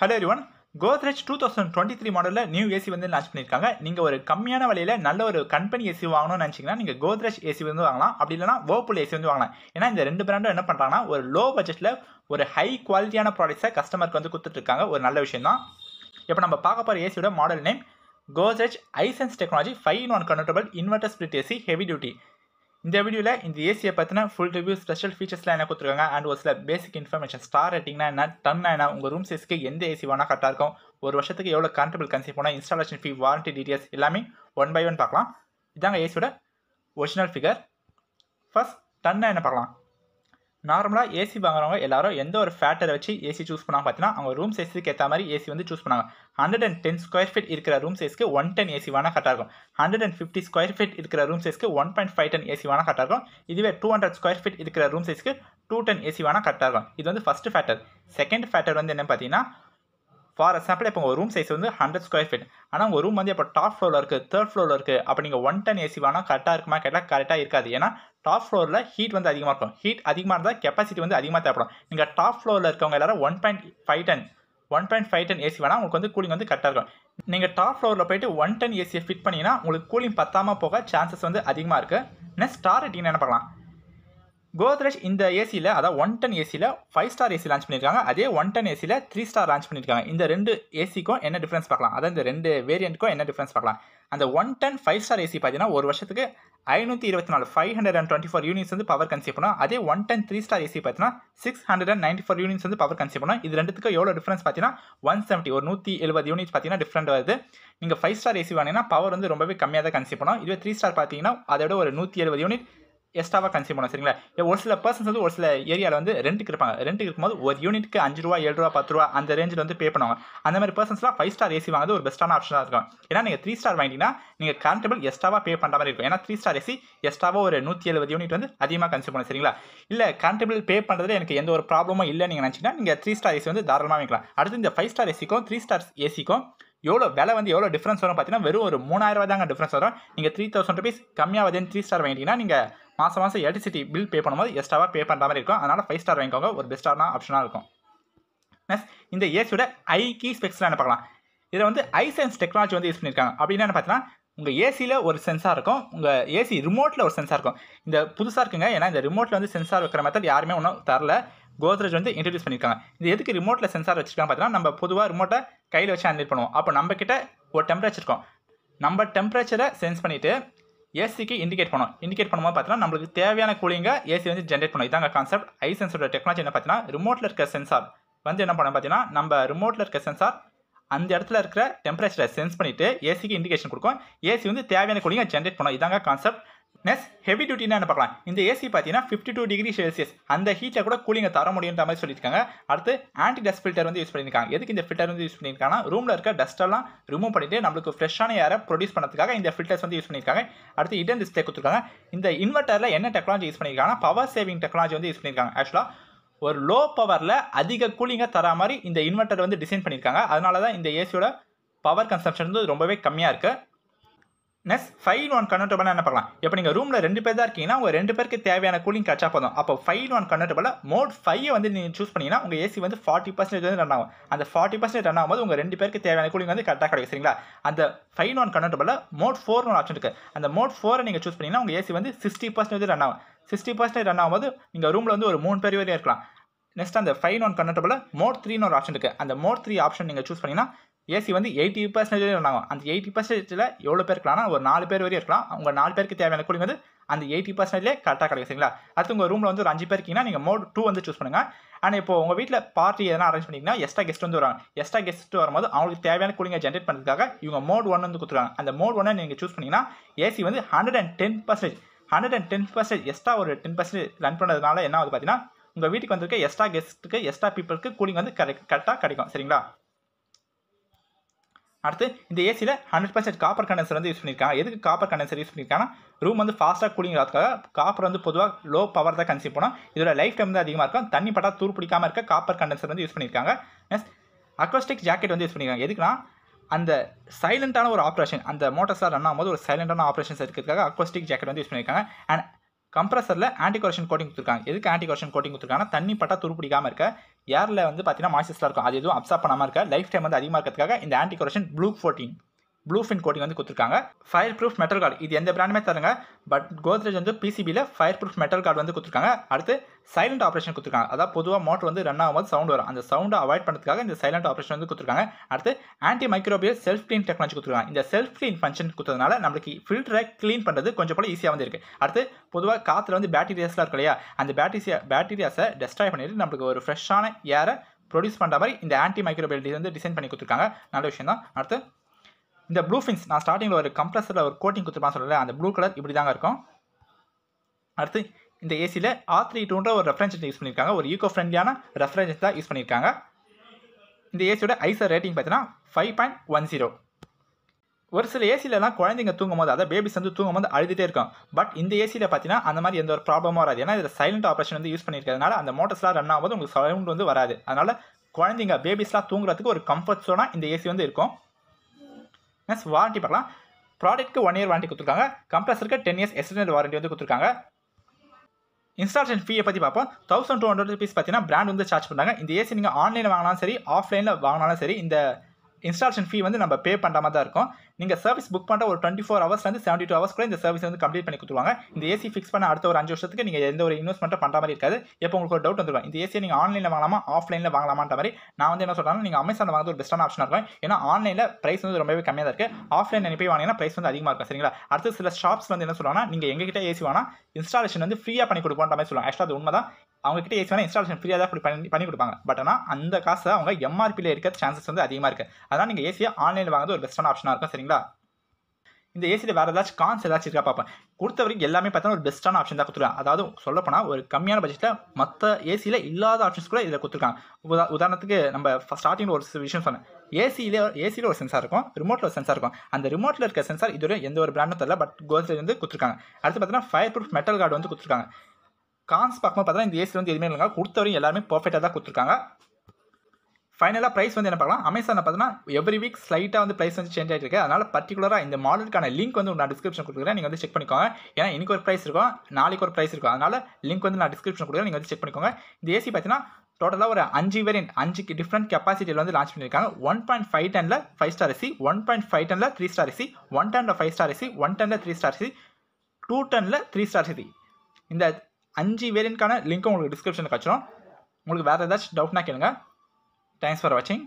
hello everyone Godrej two thousand twenty three மாடலில் new AC வந்து launch பண்ணியிருக்காங்க நீங்கள் ஒரு கம்மியான விலையில் நல்ல ஒரு கம்பெனி ஏசி வாங்கணும்னு நினச்சிங்கன்னா நீங்கள் கோத்ரேஜ் ஏசி வந்து வாங்கலாம் அப்படி இல்லைனா வேர்புல் ஏசி வந்து வாங்கலாம் ஏன்னா இந்த ரெண்டு பிராண்டும் என்ன பண்ணுறாங்கன்னா ஒரு லோ பட்ஜெட்டில் ஒரு ஹை குவாலிட்டியான ப்ராடக்ட்ஸை கஸ்டமருக்கு வந்து கொடுத்துட்ருக்காங்க ஒரு நல்ல விஷயம் தான் இப்போ நம்ம பார்க்க போகிற ஏசியோட model name Godrej I sense technology five in one convertible inverter split AC heavy duty இந்த வீடியோவில் இந்த ஏசியை பற்றின ஃபுல் ரிவ்யூ ஸ்பெஷல் ஃபீச்சர்ஸ்லாம் என்ன கொடுத்துருக்காங்க அண்ட் ஒரு சில பேசிக் இன்ஃபர்மேஷன் ஸ்டார் ரேட்டிங்னா என்ன டன்னா என்ன உங்கள் ரூம் சைஸ்க்கு எந்த ஏசி வேணால் கரெக்டாக இருக்கும் ஒரு வருஷத்துக்கு எவ்வளோ கரண்டபிள் கன்சி போனால் இன்ஸ்டாலேஷன் ஃபீ வாரண்டி டீட்டெயில்ஸ் எல்லாமே ஒன் பை ஒன் பார்க்கலாம் இதாங்க ஏசியோட ஒரிஜினல் ஃபிகர் ஃபர்ஸ்ட் டன்னா என்ன பார்க்கலாம் நார்மலாக ஏசி வாங்குறவங்க எல்லாரும் எந்த ஒரு ஃபேட்டரை வச்சு ஏசி சூஸ் பண்ணாங்க பார்த்தீங்கன்னா அவங்க ரூம் சைஸுக்கு ஏற்ற மாதிரி ஏசி வந்து சூஸ் பண்ணாங்க hundred and ten square feet இருக்கிற ரூம் சைஸ்க்கு ஒன் டென் ஏசி வேணால் கரெக்டாக இருக்கும் hundred and fifty square feet இருக்கிற ரூம் சைஸ்க்கு one point five ton AC வேணால் கரெக்டாக இருக்கும் இதுவே டூ ஹண்ட்ரட் ஸ்கொயர் ஃபீட் இருக்கிற ரூம் சைஸ்க்கு டூ டென் ஏசி வேணால் கரெக்டாக இருக்கும் இது வந்து ஃபஸ்ட்டு ஃபேக்டர் செகண்ட் ஃபேக்டர் வந்து என்ன பார்த்தீங்கன்னா ஃபார் எக்ஸாம்பிள் இப்போ உங்கள் ரூம் சைஸ் வந்து ஹண்ட்ரட் ஸ்கொயர் ஃபீட் ஆனால் உங்கள் ரூம் வந்து இப்போ டாப் ஃப்ளோரில் இருக்குது தேர்ட் ஃப்ளோரில் இருக்குது அப்போ நீங்கள் ஒன் டன் ஏசி வேணால் கரெக்டாக இருக்குமா கேட்டால் கரெக்டாக இருக்காது ஏன்னா டாப் ஃப்ளோரில் ஹீட் வந்து அதிகமாக இருக்கும் ஹீட் அதிகமாக இருந்தால் கெப்பாசிட்டி வந்து அதிகமாக தேவைப்படும் நீங்கள் டாப் ஃப்ளோரில் இருக்கவங்க எல்லாரும் one point five ton one point five ton AC வேணால் உங்களுக்கு வந்து கூலிங் வந்து கரெக்டாக இருக்கும் நீங்கள் டாப் ஃப்ளோரில் போயிட்டு ஒன் டன் ஏசியை ஃபிட் பண்ணிங்கன்னா உங்களுக்கு கூலிங் பத்தாமல் போக சான்சஸ் வந்து அதிகமாக இருக்குது நெக்ஸ்ட் ஸ்டார் ரேட்டிங் என்ன பார்க்கலாம் கோத்ரேஜ் இந்த ஏசியில் அதாவது ஒன் டென் ஏசியில் ஃபைவ் ஸ்டார் ஏசி லான்ச் பண்ணியிருக்காங்க அதே ஒன் டென் ஏசியில் த்ரீ ஸ்டார் லான்ச் பண்ணியிருக்காங்க இந்த ரெண்டு ஏசிக்கும் என்ன டிஃப்ரென்ஸ் பார்க்கலாம் அதாவது இந்த ரெண்டு வேரியண்ட்டுக்கும் என்ன டிஃப்ரென்ஸ் பார்க்கலாம் அந்த one ton five star AC பார்த்தீங்கன்னா ஒரு வருஷத்துக்கு ஐநூற்றி இருபத்தி நாலு five hundred and twenty four units வந்து பவர் கன்சியூ பண்ணும் அதே one ton three star AC பார்த்தீங்கன்னா six hundred and ninety four units வந்து பவர் கன்சியூ பண்ணும் இது ரெண்டுத்துக்கு எவ்வளோ டிஃப்ரென்ஸ் பார்த்தீங்கன்னா ஒன் செவன்ட்டி ஒரு நூற்றி எழுபது யூனிட்ஸ் பார்த்தீங்கன்னா டிஃப்ரெண்ட் வருது நீங்கள் ஃபைவ் ஸ்டார் ஏசி வாங்கினா பவர் வந்து ரொம்பவே கம்மியாக தான் கன்சியூ பண்ணும் இதுவே த்ரீ ஸ்டார் பார்த்தீங்கன்னா அதோட ஒரு நூற்றி எழுபது யூனிட் எஸ்டாவாக கன்சியூம் பண்ணும் சரிங்களா ஒரு சில பர்சன்ஸ் வந்து ஒரு சில ஏரியாவில் வந்து ரெண்டுக்கு இருப்பாங்க ரெண்டுக்கு இருக்கும்போது ஒரு யூனிட்டுக்கு அஞ்சு ரூபா ஏழு ரூபா பத்து ரூபா அந்த ரேஞ்சில் வந்து பே பண்ணுவாங்க அந்த மாதிரி பர்சன்ஸ்லாம் ஃபைவ் ஸ்டார் ஏசி வாங்குறது ஒரு பெஸ்ட்டான ஆப்ஷனாக இருக்கும் ஏன்னா நீங்கள் த்ரீ ஸ்டார் வாங்கிட்டீங்கன்னா நீங்கள் கரண்டபிள் பில் பே பண்ணுற மாதிரி இருக்கும் ஏன்னா த்ரீ ஸ்டார் ஏசி எக்ஸ்ட்ராவாக ஒரு நூற்றி எழுபது யூனிட் வந்து அதிகமாக கன்சியூம் பண்ண சரிங்களா இல்லை கரண்டபிள் பே பண்ணுறதுல எனக்கு எந்த ஒரு ப்ராப்ளமும் இல்லை நீங்கள் நினச்சிங்கன்னா நீங்கள் த்ரீ ஸ்டார் ஏசி வந்து தாராளமாக வாங்கிக்கலாம் அடுத்து இந்த ஃபைவ் ஸ்டார் ஏசிக்கும் த்ரீ ஸ்டார் ஏசிக்கும் எவ்வளோ விலை வந்து எவ்வளோ டிஃப்ரென்ஸ் வரும் பார்த்தீங்கன்னா வெறும் ஒரு மூணாயிரம் ரூபா தாங்க டிஃப்ரென்ஸ் வரும் நீங்கள் த்ரீ தௌசண்ட் ருபீஸ் கம்மியாக வந்து த்ரீ ஸ்டார் வாங்கிட்டீங்கன்னா நீங்கள் மாதம் மாதம் எலக்ட்ரிசிட்டி பில் பே பண்ணும்போது எக்ஸ்ட்ராவாக பே பண்ணுற மாதிரி இருக்கும் அதனால் ஃபைவ் ஸ்டார் வாங்கிக்கோங்க ஒரு பெஸ்ட்டான ஆப்ஷனாக இருக்கும் நெக்ஸ்ட் இந்த ஏசியோட ஐ கீ ஸ்பெக்ஸ்லாம் என்ன பார்க்கலாம் இதை வந்து ஐ சென்ஸ் டெக்னாலஜி வந்து யூஸ் பண்ணியிருக்காங்க அப்படின்னா என்ன பார்த்தீங்கன்னா உங்கள் ஏசியில் ஒரு சென்சார் இருக்கும் உங்கள் ஏசி ரிமோட்டில் ஒரு சென்சார் இருக்கும் இந்த புதுசாக இருக்குங்க ஏன்னா இந்த ரிமோட்டில் வந்து சென்சார் வைக்கிற மெத்தட் யாருமே ஒன்றும் தரல கோத்ரேஜ் வந்து இன்ட்ரடியூஸ் பண்ணியிருக்காங்க இது எதுக்கு ரிமோட்டில் சென்சார் வச்சிருக்காங்க பார்த்தீங்கன்னா நம்ம பொதுவாக ரிமோட்டை கையில் வச்சு ஹேண்டில் பண்ணுவோம் அப்போ நம்மக்கிட்ட ஒரு டெம்பரேச்சர் இருக்கும் நம்ம டெம்பரேச்சரை சென்ஸ் பண்ணிவிட்டு ஏசிக்கு இண்டிகேட் பண்ணோம் இண்டிகேட் பண்ணும்போது பார்த்தீங்கன்னா நம்மளுக்கு தேவையான கூலிங்க ஏசி வந்து ஜென்ரேட் பண்ணும் இதாங்க கான்செப்ட் ஐ சென்சரோட டெக்னாலஜி என்ன பார்த்தீங்கன்னா ரிமோட்டில் இருக்கிற சென்சார் வந்து என்ன பண்ண பார்த்தீங்கன்னா நம்ம ரிமோட்டில் இருக்கிற சென்சார் அந்த இடத்துல இருக்கிற டெம்பரேச்சரை சென்ஸ் பண்ணிவிட்டு ஏசிக்கு இண்டிகேஷன் கொடுக்கும் ஏசி வந்து தேவையான கூலிங்க ஜென்ரேட் பண்ணும் இதாங்க கான்செப்ட் நெக்ஸ்ட் ஹெவி டியூட்டின்னு பார்க்கலாம் இந்த ஏசி பார்த்தீங்கன்னா ஃபிஃப்டி டூ டிகிரி செல்சியஸ் அந்த ஹீட்டில் கூட கூலிங்கை தர முடியுன்ற மாதிரி சொல்லியிருக்காங்க அடுத்து ஆன்டி டஸ்ட் ஃபில்டர் வந்து யூஸ் பண்ணியிருக்காங்க எதுக்கு இந்த ஃபில்டர் வந்து யூஸ் பண்ணியிருக்காங்க ரூமில் இருக்க டஸ்ட்டெல்லாம் ரிமூவ் பண்ணிட்டு நம்மளுக்கு ஃப்ரெஷ்ஷான ஏரை ப்ரொடியூஸ் பண்ணுறதுக்காக இந்த ஃபில்டர்ஸ் வந்து யூஸ் பண்ணியிருக்காங்க அடுத்து இடன் டிஸ்பிளே கொடுத்துருக்காங்க இந்த இன்வெர்ட்டரில் என்ன டெக்னாலஜி யூஸ் பண்ணியிருக்காங்கன்னா பவர் சேவிங் டெக்னாலஜி வந்து யூஸ் பண்ணியிருக்காங்க ஆக்சுவலாக ஒரு லோ பவரில் அதிக கூலிங்காக தர மாதிரி இந்த இன்வெர்ட்டர் வந்து டிசைன் பண்ணியிருக்காங்க அதனால தான் இந்த ஏசியோட பவர் கன்சம்ஷன் வந்து ரொம்பவே கம்மியாக இருக்குது நெஸ் ஃபைல் ஒன் கன்வெர்ட்டபிளாக என்ன பார்க்கலாம் இப்போ நீங்கள் ரூமில் ரெண்டு பேர் தான் இருக்கீங்கன்னா உங்கள் ரெண்டு பேருக்கு தேவையான கூலிங் கிடச்சா போதும் அப்போ ஃபைல் ஒன் கன்வெர்ட்டபிளாக மோட் ஃபைவ் வந்து நீங்கள் சூஸ் பண்ணிங்கன்னா உங்கள் ஏசி வந்து ஃபார்ட்டி பர்சன்டேஜ் வந்து ரன் ஆகும் அந்த ஃபார்ட்டி பர்சன்டேஜ் ரன் ஆகும்போது உங்கள் ரெண்டு பேருக்கு தேவையான கூலிங் வந்து கரெக்டாக கிடைக்கும் சரிங்களா அந்த ஃபைல் ஒன் கன்வெர்ட்டபிளாக மோட் ஃபோர் ஒரு ஆப்ஷன் இருக்குது அந்த மோட் ஃபோரை நீங்கள் சூஸ் பண்ணிங்கன்னா உங்கள் ஏசி வந்து சிக்ஸ்டி பர்சன்டேஜ் ரன் ஆகும் சிக்ஸ்டி பர்சன்டேஜ் ரன் ஆகும்போது நீங்கள் ரூமில் வந்து ஒரு மூணு பேர் வரையும் இருக்கலாம் நெக்ஸ்ட் அந்த ஃபைவ் ஒன் கன்வெர்ட்டபிள் மோட் த்ரீன்னு ஒரு ஆப்ஷன் இருக்குது அந்த மோட் த்ரீ ஆப்ஷன் நீங்கள் சூஸ் பண்ணிங்கன்னா ஏசி வந்து எயிட்டி பர்சன்டேஜ் இருந்தாங்க அந்த எயிட்டி பர்சன்டேஜில் எவ்வளோ பேர் இருக்கலாம் ஒரு நாலு பேர் வரையும் இருக்கலாம் அவங்க நாலு பேருக்கு தேவையான கூலி வந்து அந்த எயிட்டி பர்சன்டேஜ்லேயே கரெக்டாக கிடைக்கும் சரிங்களா அடுத்து உங்கள் ரூமில் வந்து ஒரு அஞ்சு பேர் இருக்கீங்கன்னா நீங்கள் மோட் டூ வந்து சூஸ் பண்ணுங்கள் ஆனால் இப்போ உங்கள் வீட்டில் பார்ட்டி எதனா அரேஞ்ச் பண்ணிங்கன்னா எக்ஸ்ட்ரா கெஸ்ட் வந்து வராங்க எக்ஸ்ட்ரா கெஸ்ட்டு வரும்போது அவங்களுக்கு தேவையான கூலிங்கை ஜென்ரேட் பண்ணுறதுக்காக இவங்க மோட் ஒன் வந்து கொடுத்துருவாங்க அந்த மோட் ஒன்னை நீங்கள் சூஸ் பண்ணிங்கன்னா ஏசி வந்து hundred and ten percentage hundred and ten percentage extra ஒரு டென் பர்சன்டேஜ் ரன் பண்ணுறதுனால என்ன ஆகுது பார்த்தீங்கன்னா உங்கள் வீட்டுக்கு வந்திருக்க எக்ஸ்ட்ரா கெஸ்ட்டுக்கு எக்ஸ்ட்ரா பீப்புளுக்கு கூலிங் வந்து கரெக்ட் கரெக்டாக கிடைக்கும் சரிங்களா அடுத்து இந்த ஏசியில் ஹண்ட்ரட் பர்சன்ட் காப்பர் கண்டென்சர் வந்து யூஸ் பண்ணியிருக்காங்க எதுக்கு காப்பர் கண்டென்சர் யூஸ் பண்ணியிருக்காங்கன்னா ரூம் வந்து ஃபாஸ்ட்டாக கூலிங் ஆகிறதுக்காக காப்பர் வந்து பொதுவாக லோ பவர் தான் கன்சியூம் பண்ணோம் இதோட லைஃப் டைம் வந்து அதிகமாக இருக்கும் தண்ணி பட்டா தூர் பிடிக்காமல் இருக்க காப்பர் கண்டென்சர் வந்து யூஸ் பண்ணியிருக்காங்க நெக்ஸ்ட் அக்வஸ்டிக் ஜாக்கெட் வந்து யூஸ் பண்ணியிருக்காங்க எதுக்குன்னா அந்த சைலண்ட்டான ஒரு ஆப்ரேஷன் அந்த மோட்டர்ஸ்லாம் ரன் ஆகும்போது ஒரு சைலண்டான ஆப்ரேஷன்ஸ் இருக்கிறதுக்காக அக்வஸ்டிக் ஜாக்கெட் வந்து யூஸ் பண்ணியிருக்காங்க அண்ட் கம்ப்ரஸரில் ஆன்டி கொரஷன் கோட்டிங் கொடுத்துருக்காங்க எதுக்கு ஆன்டி கொரஷன் கோட்டிங் கொடுத்துருக்காங்கன்னா தண்ணி பட்டா துருப்பிடிக்காமல் இருக்க ஏரில் வந்து பார்த்தீங்கன்னா மாய்ச்சஸ்லாம் இருக்கும் அது எதுவும் அப்சாப் பண்ணாமல் இருக்க லைஃப் டைம் வந்து அதிகமாக இருக்கிறதுக்காக இந்த anti corrosion blue fourteen blue fin coating வந்து கொடுத்துருக்காங்க ஃபயர் ப்ரூஃப் மெட்டல் கார்டு இது எந்த பிராண்டுமே தருங்க பட் கோத்ரேஜ் வந்து பிசிபியில் ஃபயர் ப்ரூஃப் மெட்டல் கார்டு வந்து கொடுத்துருக்காங்க அடுத்து சைலண்ட் ஆப்ரேஷன் கொடுத்துருக்காங்க அதாவது பொதுவாக மோட்டர் வந்து ரன் ஆகும்போது சவுண்ட் வரும் அந்த சவுண்டை அவாய்ட் பண்ணுறதுக்காக இந்த சைலண்ட் ஆப்ரேஷன் வந்து கொடுத்துருக்காங்க அடுத்து anti microbial self clean technology கொடுத்துருக்காங்க இந்த செல்ஃப் க்ளீன் ஃபங்க்ஷன் கொடுத்ததுனால நம்மளுக்கு ஃபில்டரை க்ளீன் பண்ணுறது கொஞ்சம் போல ஈஸியாக வந்து இருக்குது அடுத்து பொதுவாக காற்றுல வந்து பேக்டீரியாஸ்லாம் இருக்கு இல்லையா அந்த பேக்டீரியா பேக்டீரியாஸை டெஸ்ட்ராய் பண்ணிட்டு நம்மளுக்கு ஒரு ஃப்ரெஷ்ஷான ஏரை ப்ரொடியூஸ் பண்ணுற மாதிரி இந்த ஆன்டி மைக்ரோபியல் வந்து டிசைன் பண்ணி கொடுத்துருக்காங்க நல்ல விஷயம் தான் அடுத்து இந்த ப்ளூ ஃபின்ஸ் நான் ஸ்டார்டிங்கில் ஒரு கம்ப்ரஸரில் ஒரு கோட்டிங் கொடுத்துருப்பான் சொல்லல அந்த ப்ளூ கலர் இப்படி தாங்க இருக்கும் அடுத்து இந்த ஏசியில் ஆர் த்ரீ டூன்ற ஒரு ரெஃபரன்ஸ் யூஸ் பண்ணியிருக்காங்க ஒரு ஈகோ ஃப்ரெண்ட்லியான ரெஃபரன்ஸ் தான் யூஸ் பண்ணியிருக்காங்க இந்த ஏசியோட ஐசர் ரேட்டிங் பார்த்தீங்கன்னா ஃபைவ் பாயிண்ட் ஒன் ஜீரோ ஒரு சில ஏசியிலலாம் குழந்தைங்க தூங்கும் போது அதாவது பேபிஸ் வந்து தூங்கும் போது அழுதுகிட்டே இருக்கும் பட் இந்த ஏசியில் பார்த்தீங்கன்னா அந்த மாதிரி எந்த ஒரு ப்ராப்ளமும் வராது ஏன்னா இதில் சைலண்ட் ஆப்ரேஷன் வந்து யூஸ் பண்ணியிருக்கிறதுனால அந்த மோட்டர்ஸ்லாம் ரன் ஆகும்போது உங்களுக்கு சவுண்ட் வந்து வராது அதனால் குழந்தைங்க பேபிஸ்லாம் தூங்குறதுக்கு ஒரு கம்ஃபர்ட் ஜோனாக இந்த ஏசி வந்து இருக்கும் மீன்ஸ் வாரண்ட்டி பார்க்கலாம் ப்ராடக்ட்க்கு ஒன் இயர் வாரண்ட்டி கொடுத்துருக்காங்க கம்ப்ரஸருக்கு டென் இயர்ஸ் எக்ஸ்டர்னல் வாரண்ட்டி வந்து கொடுத்துருக்காங்க இன்ஸ்டாலேஷன் ஃபீயை பற்றி பார்ப்போம் தௌசண்ட் டூ ஹண்ட்ரட் ருபீஸ் பார்த்தீங்கன்னா பிராண்ட் வந்து சார்ஜ் பண்ணுறாங்க இந்த ஏசி நீங்கள் ஆன்லைனில் வாங்கினாலும் சரி ஆஃப்லைனில் வாங்கினாலும் சரி இந்த இன்ஸ்டாலேஷன் ஃபீ வந்து நம்ம பே பண்ணுற மாதிரி தான் இருக்கும் நீங்கள் சர்வீஸ் புக் பண்ணுற ஒரு டுவெண்ட்டி ஃபோர் ஹவர்ஸ்லேருந்து செவன்ட்டி டூ கூட இந்த சர்வீஸ் வந்து கம்ப்ளீட் பண்ணி கொடுத்துருவாங்க இந்த ஏசி ஃபிக்ஸ் பண்ண அடுத்த ஒரு அஞ்சு வருஷத்துக்கு நீங்கள் எந்த ஒரு இன்வெஸ்ட்மெண்ட்டும் பண்ணுற மாதிரி இருக்காது எப்போ உங்களுக்கு ஒரு டவுட் வந்துடும் இந்த ஏசியை நீங்கள் ஆன்லைனில் வாங்கலாமா ஆஃப்லைனில் வாங்கலாமான்ற மாதிரி நான் வந்து என்ன சொல்கிறேன் நீங்கள் அமேசான் வாங்குறது ஒரு பெஸ்ட்டான ஆப்ஷனாக இருக்கும் ஏன்னா ஆன்லைனில் ப்ரைஸ் வந்து ரொம்பவே கம்மியாக இருக்குது ஆஃப்லைன் நீங்கள் வாங்கினா ப்ரைஸ் வந்து அதிகமாக இருக்கும் சரிங்களா அடுத்து சில ஷாப்ஸ் வந்து என்ன சொல்லுவாங்கன்னா நீங்கள் எங்ககிட்ட ஏசி வாங்கினா இன்ஸ்டாலேஷன் வந்து ஃப்ரீயாக பண்ணி கொடுப்போன்ற மாதிரி சொல்லுவாங்க ஆக்சுவலாக அது உண்மை தான் அவங்க கிட்ட ஏசி வேணால் இன்ஸ்டாலேஷன் ஃப்ரீயாக தான் பண்ணி பண்ணி கொடுப்பாங்க பட் ஆனால் அந்த காசை அவங்க எம்ஆர்பியில் இருக்கிற சான்சஸ் வந்து அதிகமாக இருக்குது அதனால் நீங்கள் ஏசியை ஆன்லைனில் வாங்குறது ஒரு பெஸ்ட்டான ஆப்ஷனாக இருக்கும் சரிங்களா இந்த ஏசியில் வேறு ஏதாச்சும் கான்ஸ் ஏதாச்சும் இருக்கா பார்ப்பேன் கொடுத்தவரைக்கும் வரைக்கும் எல்லாமே பார்த்தோன்னா ஒரு பெஸ்ட்டான ஆப்ஷன் தான் கொடுத்துருக்காங்க அதாவது சொல்லப்போனால் ஒரு கம்மியான பட்ஜெட்டில் மற்ற ஏசியில் இல்லாத ஆப்ஷன்ஸ் கூட இதில் கொடுத்துருக்காங்க உதா உதாரணத்துக்கு நம்ம ஸ்டார்டிங் ஒரு விஷயம் சொன்னேன் ஏசியிலே ஏசியில் ஒரு சென்சார் இருக்கும் ரிமோட்டில் ஒரு சென்சார் இருக்கும் அந்த ரிமோட்டில் இருக்க சென்சார் இதுவரை எந்த ஒரு பிராண்டும் தெரியல பட் கோல்ஸ்லேருந்து கொடுத்துருக்காங்க அடுத்து பார்த்தீங்கன்னா ஃபயர் ப்ரூஃப் மெட்டல் கார்டு வந்து கொடுத்துருக்காங்க கான்ஸ் பார்க்கும்போது பார்த்தா இந்த ஏசி வந்து எதுவுமே இல்லைங்க கொடுத்தவரையும் எல்லாருமே பர்ஃபெக்டாக தான் கொடுத்துருக்காங்க ஃபைனலாக ப்ரைஸ் வந்து என்ன பார்க்கலாம் அமேசானில் பார்த்தீங்கன்னா எவ்ரி வீக் ஸ்லைட்டாக வந்து ப்ரைஸ் வந்து சேஞ்ச் ஆகிட்டு இருக்கு அதனால் பர்டிகுலராக இந்த மாடலுக்கான லிங்க் வந்து நான் டிஸ்கிரிப்ஷன் கொடுக்குறேன் நீங்கள் வந்து செக் பண்ணிக்கோங்க ஏன்னா இன்றைக்கி ஒரு ப்ரைஸ் இருக்கும் நாளைக்கு ஒரு ப்ரைஸ் இருக்கும் அதனால் லிங்க் வந்து நான் டிஸ்கிரிப்ஷன் கொடுக்குறேன் நீங்கள் வந்து செக் பண்ணிக்கோங்க இந்த ஏசி பார்த்தீங்கன்னா டோட்டலாக ஒரு அஞ்சு வேரியன்ட் அஞ்சுக்கு டிஃப்ரெண்ட் கெப்பாசிட்டியில் வந்து லான்ச் பண்ணியிருக்காங்க ஒன் பாயிண்ட் ஃபைவ் டெனில் five star AC one point five டெனில் த்ரீ ஸ்டார் ஏசி ஒன் டெனில் ஃபைவ் ஸ்டார் ஏசி ஒன் டென்ல த்ரீ ஸ்டார் ஏசி டூ டெனில் த்ரீ ஸ்டார் ஏசி இந்த அஞ்சு வேரியன்ட்கான லிங்க்கும் உங்களுக்கு டிஸ்கிரிப்ஷனில் கச்சிடும் உங்களுக்கு வேறு ஏதாச்சும் டவுட்னா கேளுங்க தேங்க்ஸ் ஃபார் வாட்சிங்